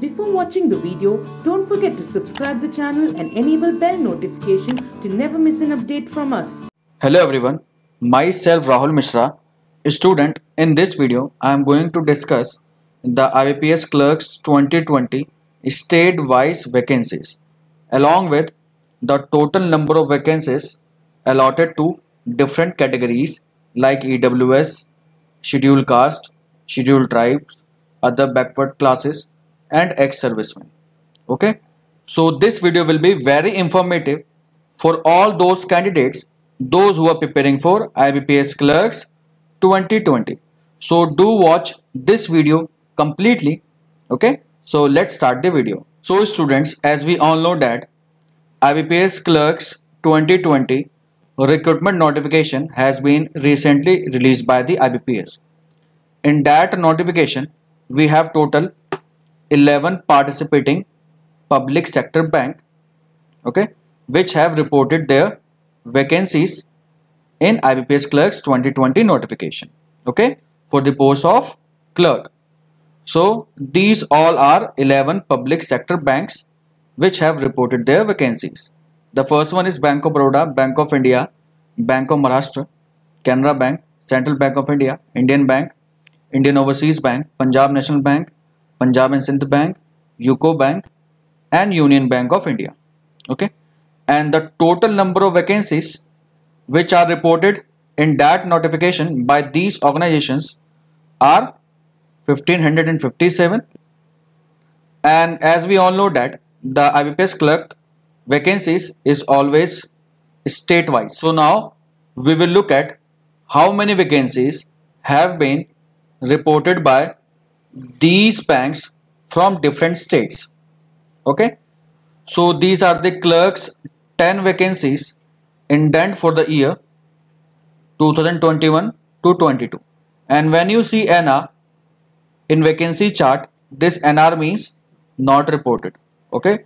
Before watching the video, don't forget to subscribe the channel and enable bell notification to never miss an update from us. Hello everyone, myself Rahul Mishra, student. In this video, I am going to discuss the IBPS Clerks 2020 state-wise vacancies along with the total number of vacancies allotted to different categories like EWS, scheduled caste, scheduled tribes, other backward classes and ex-servicemen okay so this video will be very informative for all those candidates those who are preparing for IBPS clerks 2020 so do watch this video completely okay so let's start the video so students as we all know that IBPS clerks 2020 recruitment notification has been recently released by the IBPS in that notification we have total 11 participating public sector bank okay which have reported their vacancies in IBPS clerks 2020 notification okay for the post of clerk so these all are 11 public sector banks which have reported their vacancies the first one is Bank of Baroda Bank of India Bank of Maharashtra Canara Bank Central Bank of India Indian Bank Indian Overseas Bank Punjab National Bank Punjab and Sindh Bank, UCO Bank and Union Bank of India. Okay. And the total number of vacancies which are reported in that notification by these organizations are 1557 and as we all know that the IBPS clerk vacancies is always state wise. So now we will look at how many vacancies have been reported by these banks from different states okay so these are the clerks 10 vacancies indent for the year 2021 to 22 and when you see NR in vacancy chart this NR means not reported okay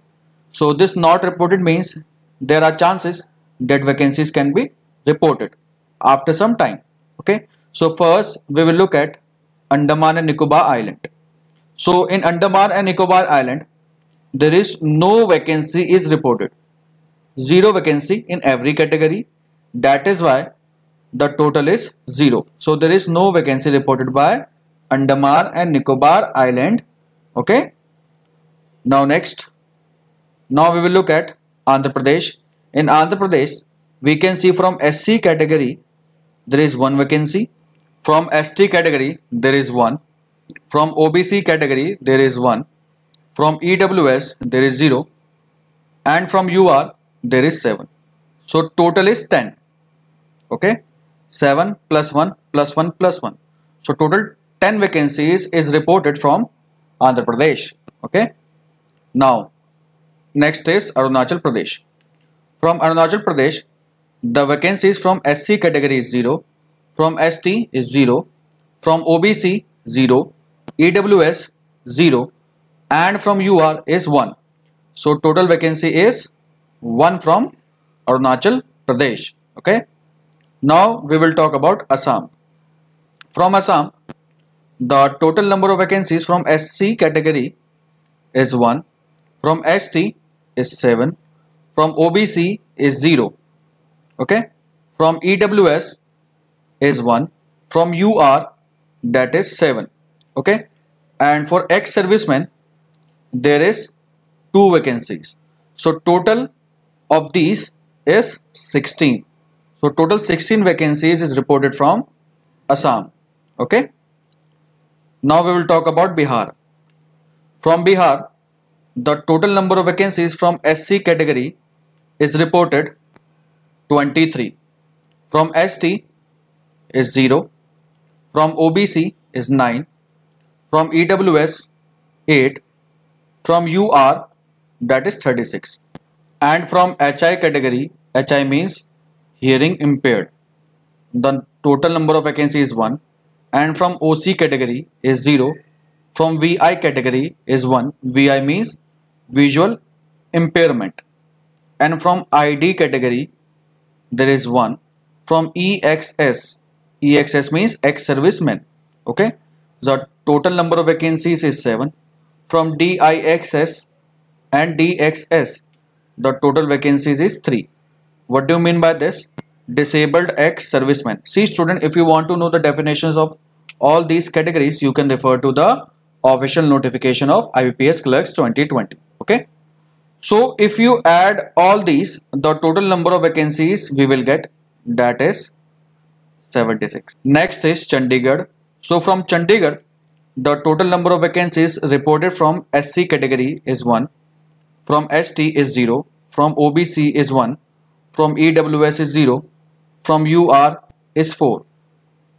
so this not reported means there are chances that vacancies can be reported after some time okay so first we will look at Andaman and Nicobar Island. So in Andaman and Nicobar Island, there is no vacancy is reported. Zero vacancy in every category. That is why the total is zero. So there is no vacancy reported by Andaman and Nicobar Island. Okay. Now next. Now we will look at Andhra Pradesh. In Andhra Pradesh, we can see from SC category, there is one vacancy. From ST category, there is one. From OBC category, there is one. From EWS, there is zero. And from UR, there is seven. So total is 10. Okay. 7 plus 1 plus 1 plus 1. So total 10 vacancies is reported from Andhra Pradesh. Okay. Now, next is Arunachal Pradesh. From Arunachal Pradesh, the vacancies from SC category is 0, from ST is 0, from OBC 0, EWS 0 and from UR is 1. So total vacancy is 1 from Arunachal Pradesh. Okay. Now we will talk about Assam. From Assam, the total number of vacancies from SC category is 1, from ST is 7, from OBC is 0. Okay. From EWS is 1 from UR that is 7 okay and for ex servicemen there is two vacancies so total of these is 16 so total 16 vacancies is reported from Assam okay now we will talk about Bihar from Bihar the total number of vacancies from SC category is reported 23 from ST is 0, from OBC is 9, from EWS 8, from UR that is 36 and from HI category HI means hearing impaired the total number of vacancies is 1 and from OC category is 0 from VI category is 1 VI means visual impairment and from ID category there is 1 from EXS EXS means ex-servicemen. Okay. The total number of vacancies is 7. From DIXS and DXS, the total vacancies is 3. What do you mean by this? Disabled ex-servicemen. See student, if you want to know the definitions of all these categories, you can refer to the official notification of IBPS clerks 2020. Okay. So if you add all these, the total number of vacancies we will get that is 76. Next is Chandigarh. So from Chandigarh, the total number of vacancies reported from SC category is 1, from ST is 0, from OBC is 1, from EWS is 0, from UR is 4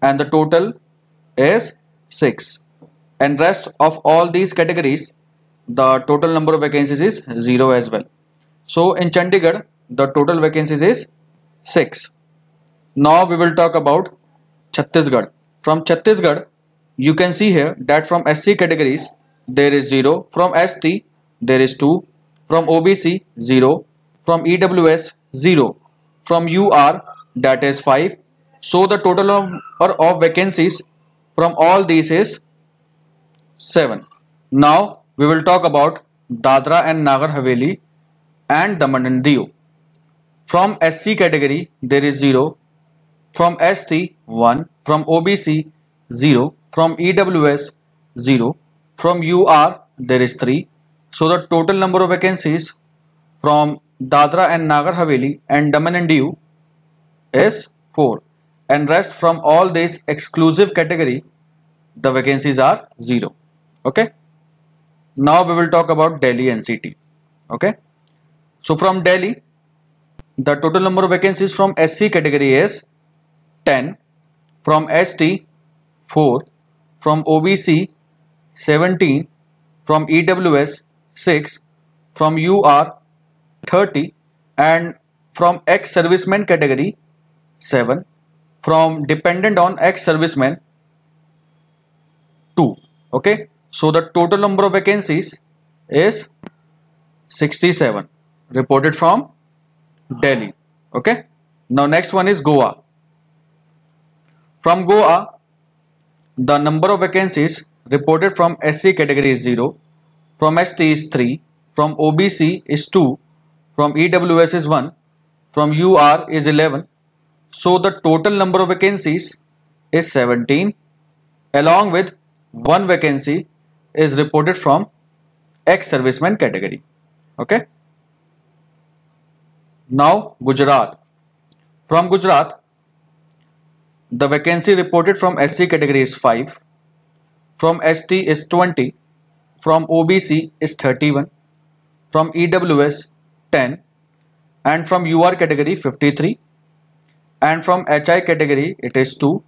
and the total is 6 and rest of all these categories the total number of vacancies is 0 as well. So in Chandigarh the total vacancies is 6. Now we will talk about Chhattisgarh. From Chhattisgarh, you can see here that from SC categories, there is 0. From ST, there is 2. From OBC, 0. From EWS, 0. From UR, that is 5. So the total of, or of vacancies from all these is 7. Now we will talk about Dadra and Nagar Haveli and Daman and Diu. From SC category, there is 0 from ST 1, from OBC 0, from EWS 0, from UR there is 3. So the total number of vacancies from Dadra and Nagar Haveli and Daman and Diu is 4 and rest from all this exclusive category the vacancies are 0 okay now we will talk about Delhi NCT okay so from Delhi the total number of vacancies from SC category is 10, from ST 4, from OBC 17, from EWS 6, from UR 30 and from ex-serviceman category 7, from dependent on ex-serviceman 2. Okay, so the total number of vacancies is 67 reported from Delhi. Okay, now next one is Goa. From Goa, the number of vacancies reported from SC category is 0, from ST is 3, from OBC is 2, from EWS is 1, from UR is 11. So the total number of vacancies is 17 along with one vacancy is reported from ex-serviceman category. Okay. Now Gujarat. From Gujarat, the vacancy reported from SC category is 5, from ST is 20, from OBC is 31, from EWS 10 and from UR category 53 and from HI category it is 2,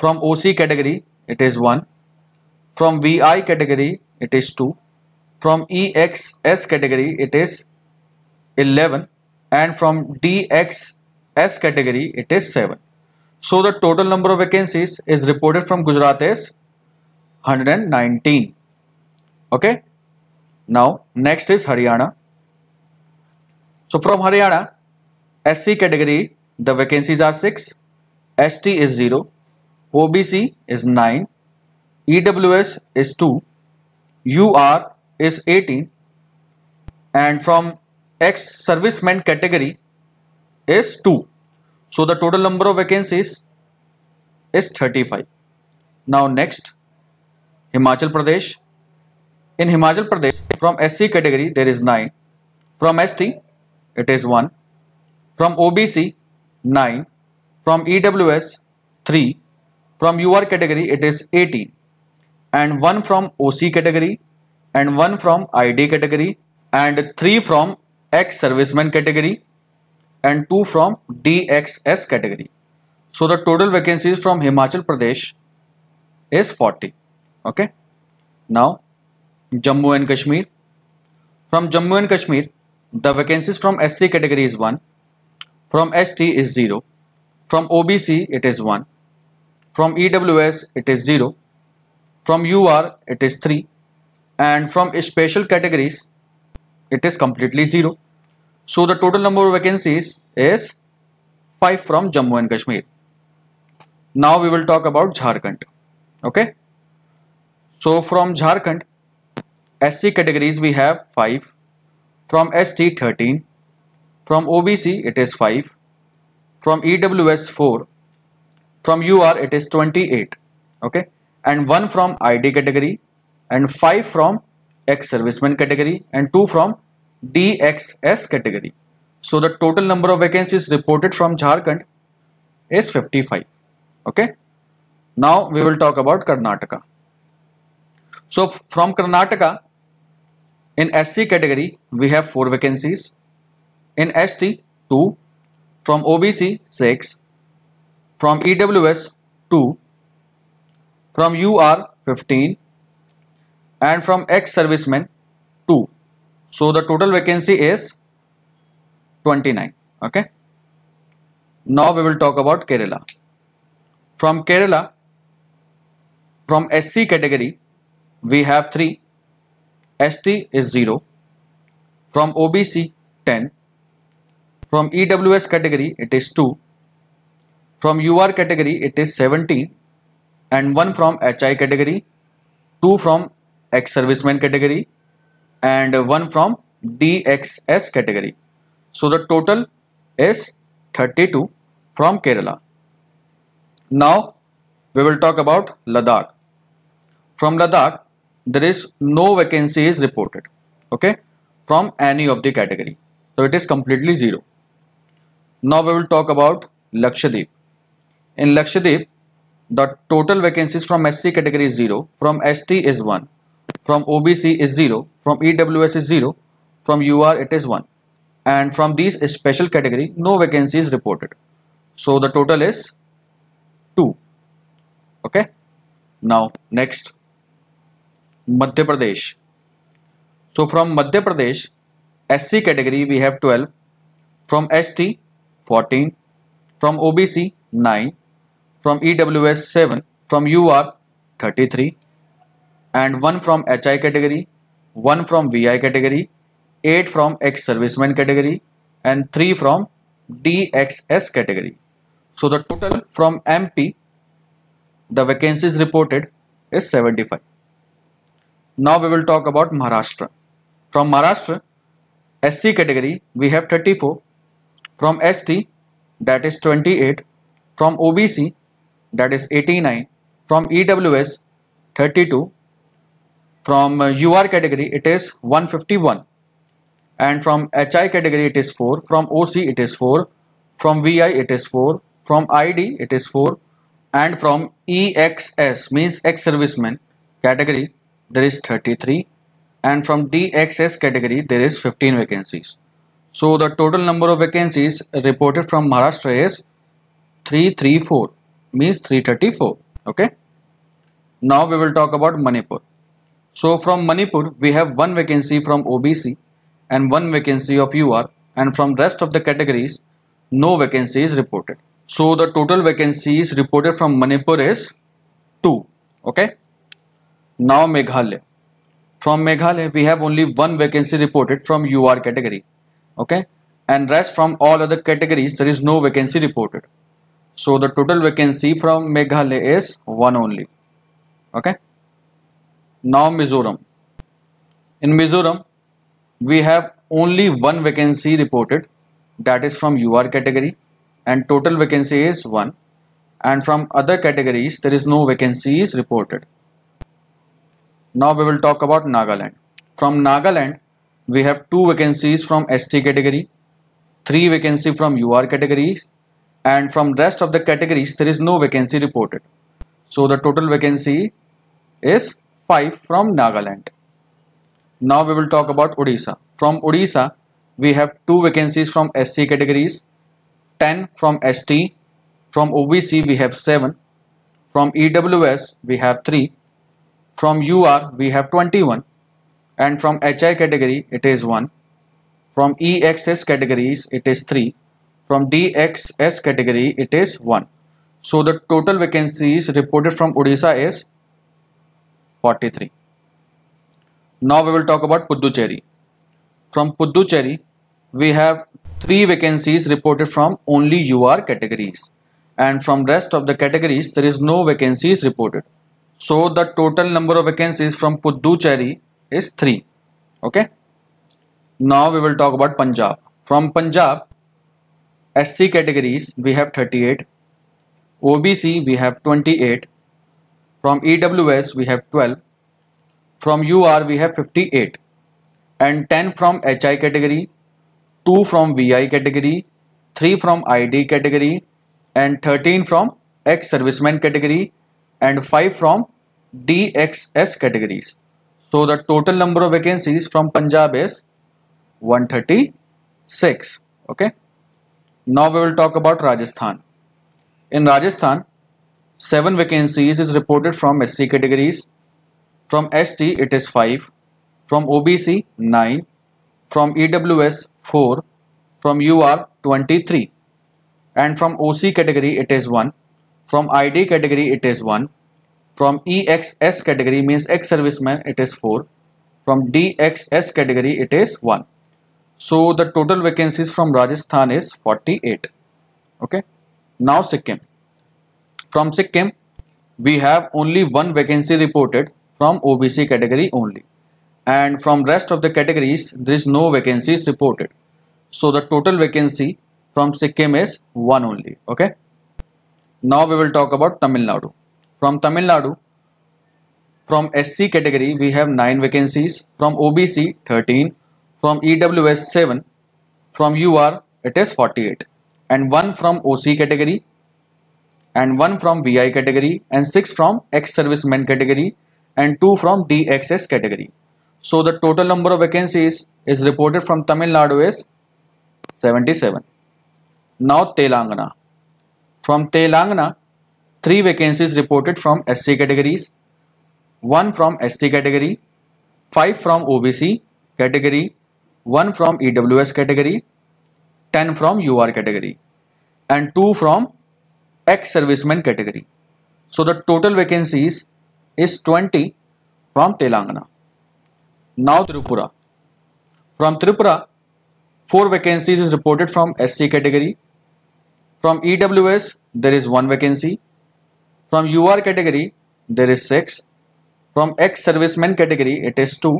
from OC category it is 1, from VI category it is 2, from EXS category it is 11 and from DXS category it is 7. So the total number of vacancies is reported from Gujarat is 119. Okay. Now next is Haryana. So from Haryana, SC category the vacancies are 6, ST is 0, OBC is 9, EWS is 2, UR is 18 and from X servicemen category is 2. So the total number of vacancies is 35. Now next, Himachal Pradesh. In Himachal Pradesh, from SC category there is 9. From ST, it is 1. From OBC, 9. From EWS, 3. From UR category, it is 18. And 1 from OC category and 1 from ID category and 3 from ex-serviceman category and 2 from DXS category. So the total vacancies from Himachal Pradesh is 40. Okay. Now Jammu and Kashmir. From Jammu and Kashmir, the vacancies from SC category is 1. From ST is 0. From OBC it is 1. From EWS it is 0. From UR it is 3. And from special categories it is completely 0. So the total number of vacancies is 5 from Jammu and Kashmir. Now we will talk about Jharkhand. Okay. So from Jharkhand, SC categories we have 5, from ST 13, from OBC it is 5, from EWS 4, from UR it is 28. Okay. And 1 from ID category and 5 from ex-serviceman category and 2 from DXS category. So the total number of vacancies reported from Jharkhand is 55. Okay. Now we will talk about Karnataka. So from Karnataka in SC category we have 4 vacancies. In ST 2. From OBC 6. From EWS 2. From UR 15. And from ex-servicemen 2. So the total vacancy is 29. Okay. Now we will talk about Kerala. From Kerala, from SC category, we have 3. ST is 0. From OBC, 10. From EWS category, it is 2. From UR category, it is 17. And 1 from HI category, 2 from ex-serviceman category, and one from DXS category. So the total is 32 from Kerala. Now we will talk about Ladakh. From Ladakh, there is no vacancy is reported, okay, from any of the category. So it is completely zero. Now we will talk about Lakshadweep. In Lakshadweep, the total vacancies from SC category is zero, from ST is one from OBC is 0, from EWS is 0, from UR it is 1 and from these special category no vacancy is reported. So the total is 2. Okay. Now next Madhya Pradesh. So from Madhya Pradesh SC category we have 12, from ST 14, from OBC 9, from EWS 7, from UR 33 and 1 from HI category, 1 from VI category, 8 from ex serviceman category and 3 from DXS category. So the total from MP the vacancies reported is 75. Now we will talk about Maharashtra. From Maharashtra SC category we have 34 from ST that is 28 from OBC that is 89 from EWS 32 from UR uh, category, it is 151. And from HI category, it is 4. From OC, it is 4. From VI, it is 4. From ID, it is 4. And from EXS, means ex-serviceman category, there is 33. And from DXS category, there is 15 vacancies. So the total number of vacancies reported from Maharashtra is 334 means 334 okay now we will talk about Manipur so from Manipur, we have one vacancy from OBC and one vacancy of UR and from rest of the categories, no vacancy is reported. So the total vacancies reported from Manipur is 2. Okay. Now Meghalaya. From Meghalaya, we have only one vacancy reported from UR category. Okay. And rest from all other categories, there is no vacancy reported. So the total vacancy from Meghalaya is 1 only. Okay. Now Mizoram. In Mizoram, we have only one vacancy reported that is from UR category and total vacancy is 1 and from other categories there is no vacancy is reported. Now we will talk about Nagaland. From Nagaland we have 2 vacancies from ST category, 3 vacancy from UR categories and from rest of the categories there is no vacancy reported. So the total vacancy is 5 from Nagaland. Now we will talk about Odisha. From Odisha, we have two vacancies from SC categories, 10 from ST, from OBC we have 7, from EWS we have 3, from UR we have 21 and from HI category it is 1, from EXS categories it is 3, from DXS category it is 1. So the total vacancies reported from Odisha is 43. Now we will talk about Puducherry. From Puducherry, we have three vacancies reported from only UR categories and from rest of the categories there is no vacancies reported. So the total number of vacancies from Puducherry is 3. Okay. Now we will talk about Punjab. From Punjab, SC categories we have 38, OBC we have 28, from EWS we have 12. From UR we have 58 and 10 from HI category, 2 from VI category, 3 from ID category and 13 from X serviceman category and 5 from DXS categories. So the total number of vacancies from Punjab is 136. Okay. Now we will talk about Rajasthan. In Rajasthan, 7 vacancies is reported from SC categories. From ST it is 5. From OBC 9. From EWS 4. From UR 23. And from OC category it is 1. From ID category it is 1. From EXS category means ex-serviceman it is 4. From DXS category it is 1. So the total vacancies from Rajasthan is 48. Okay. Now Sikkim. From Sikkim, we have only one vacancy reported from OBC category only. And from rest of the categories, there is no vacancies reported. So the total vacancy from Sikkim is one only. Okay. Now we will talk about Tamil Nadu. From Tamil Nadu, from SC category, we have 9 vacancies. From OBC, 13. From EWS, 7. From UR, it is 48. And 1 from OC category and one from VI category and six from ex-servicemen category and two from DXS category. So the total number of vacancies is reported from Tamil Nadu is 77. Now Telangana. From Telangana, three vacancies reported from SC categories, one from ST category, five from OBC category, one from EWS category, 10 from UR category and two from ex-servicemen category. So the total vacancies is 20 from Telangana. Now Tripura. From Tripura, 4 vacancies is reported from SC category. From EWS, there is 1 vacancy. From UR category, there is 6. From ex-servicemen category, it is 2.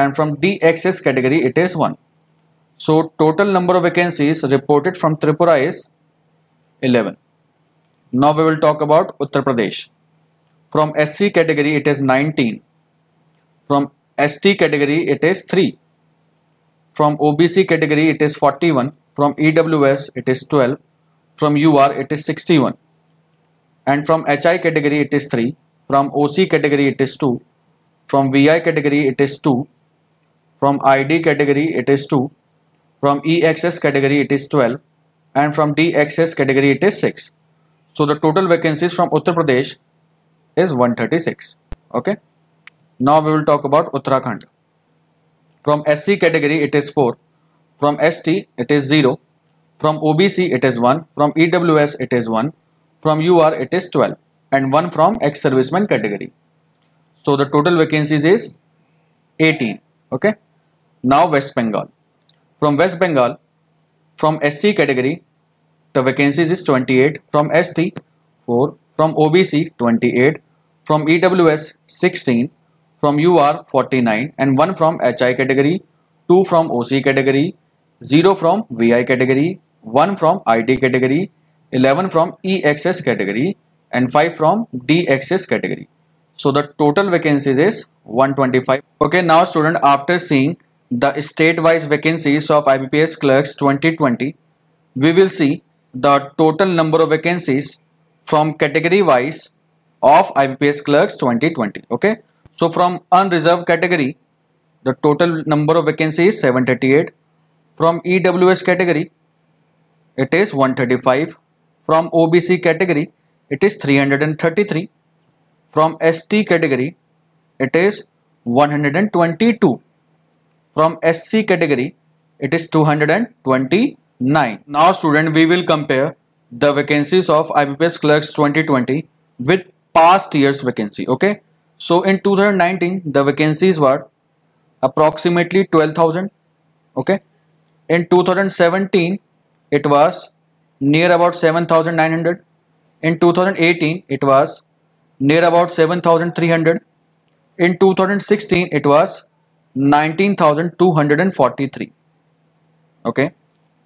And from DXS category, it is 1. So total number of vacancies reported from Tripura is 11. Now we will talk about Uttar Pradesh. From SC category it is 19. From ST category it is 3. From OBC category it is 41. From EWS it is 12. From UR it is 61. And from HI category it is 3. From OC category it is 2. From VI category it is 2. From ID category it is 2. From EXS category it is 12. And from DXS category it is 6. So the total vacancies from Uttar Pradesh is 136. Okay. Now we will talk about Uttarakhand. From SC category it is 4. From ST it is 0. From OBC it is 1. From EWS it is 1. From UR it is 12. And 1 from ex-serviceman category. So the total vacancies is 18. Okay. Now West Bengal. From West Bengal, from SC category the vacancies is 28 from ST 4 from OBC 28 from EWS 16 from UR 49 and 1 from HI category 2 from OC category 0 from VI category 1 from IT category 11 from EXS category and 5 from DXS category so the total vacancies is 125 okay now student after seeing the state wise vacancies of IBPS clerks 2020 we will see the total number of vacancies from category wise of IBPS clerks 2020 okay so from unreserved category the total number of vacancies is 738 from EWS category it is 135 from OBC category it is 333 from ST category it is 122 from SC category it is 220. 9. Now student, we will compare the vacancies of IBPS clerks 2020 with past year's vacancy. Okay. So in 2019, the vacancies were approximately 12,000. Okay. In 2017, it was near about 7,900. In 2018, it was near about 7,300. In 2016, it was 19,243. Okay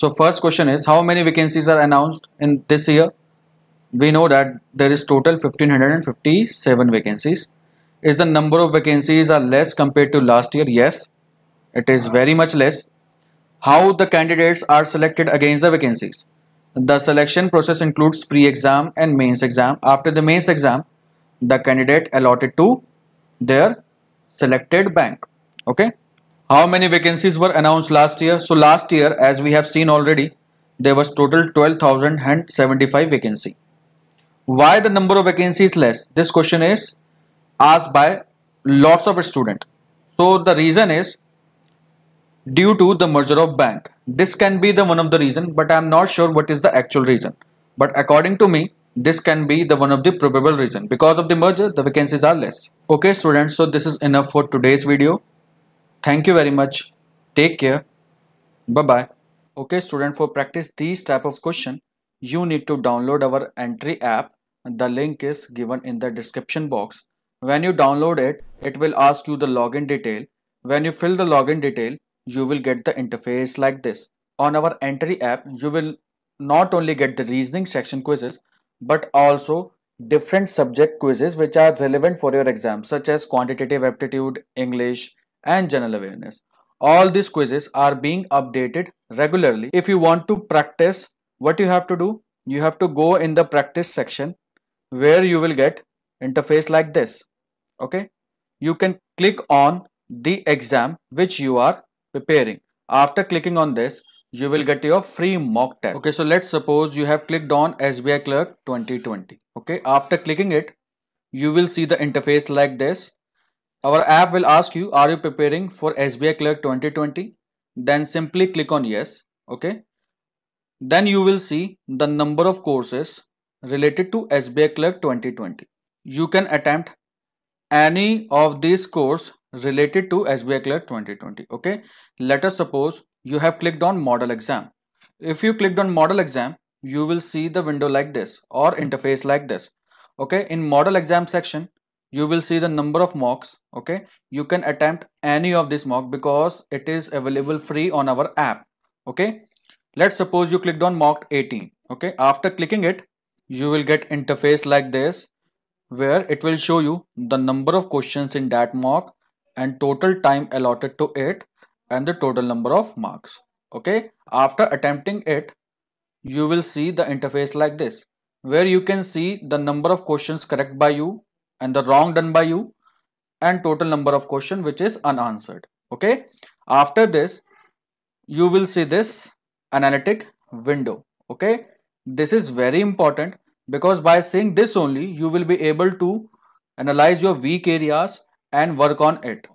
So first question is how many vacancies are announced in this year? We know that there is total 1557 vacancies. Is the number of vacancies are less compared to last year? Yes, it is very much less. How the candidates are selected against the vacancies? The selection process includes pre-exam and mains exam. After the mains exam, the candidate allotted to their selected bank. Okay. How many vacancies were announced last year? So last year, as we have seen already, there was total 12,075 vacancy. Why the number of vacancies less? This question is asked by lots of student. So the reason is due to the merger of bank. This can be the one of the reason, but I am not sure what is the actual reason. But according to me, this can be the one of the probable reason. Because of the merger, the vacancies are less. Okay students, so this is enough for today's video. Thank you very much. Take care. Bye-bye. Okay student for practice these type of question you need to download our entry app. The link is given in the description box. When you download it, it will ask you the login detail. When you fill the login detail, you will get the interface like this. On our entry app, you will not only get the reasoning section quizzes, but also different subject quizzes which are relevant for your exam such as quantitative aptitude, English, and general awareness. All these quizzes are being updated regularly. If you want to practice, what you have to do? You have to go in the practice section where you will get interface like this. Okay. You can click on the exam which you are preparing. After clicking on this, you will get your free mock test. Okay, so let's suppose you have clicked on SBI Clerk 2020. Okay, after clicking it, you will see the interface like this. Our app will ask you, are you preparing for SBI Clerk 2020? Then simply click on yes. Okay. Then you will see the number of courses related to SBI Clerk 2020. You can attempt any of these course related to SBI Clerk 2020. Okay. Let us suppose you have clicked on model exam. If you clicked on model exam, you will see the window like this or interface like this. Okay. In model exam section, you will see the number of mocks okay you can attempt any of this mock because it is available free on our app okay let's suppose you clicked on mock 18 okay after clicking it you will get interface like this where it will show you the number of questions in that mock and total time allotted to it and the total number of marks okay after attempting it you will see the interface like this where you can see the number of questions correct by you and the wrong done by you and total number of question which is unanswered okay after this you will see this analytic window okay this is very important because by seeing this only you will be able to analyze your weak areas and work on it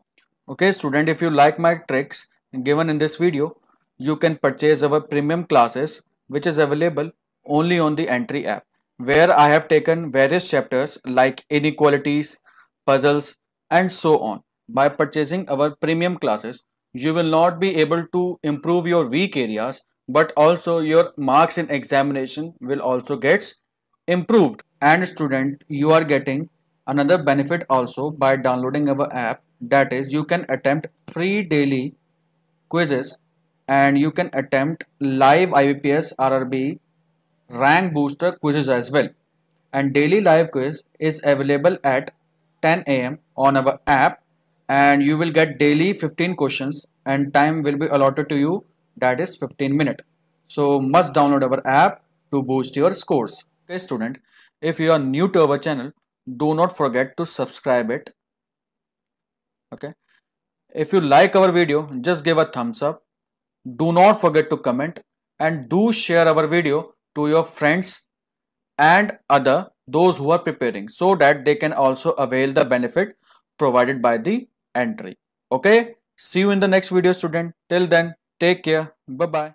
okay student if you like my tricks given in this video you can purchase our premium classes which is available only on the entry app where I have taken various chapters like inequalities, puzzles, and so on. By purchasing our premium classes, you will not be able to improve your weak areas, but also your marks in examination will also gets improved. And student, you are getting another benefit also by downloading our app. That is, you can attempt free daily quizzes and you can attempt live IBPS RRB rank booster quizzes as well. And daily live quiz is available at 10 a.m. on our app and you will get daily 15 questions and time will be allotted to you that is 15 minute. So must download our app to boost your scores. Okay student, if you are new to our channel, do not forget to subscribe it. Okay. If you like our video, just give a thumbs up. Do not forget to comment and do share our video to your friends and other those who are preparing so that they can also avail the benefit provided by the entry okay see you in the next video student till then take care bye bye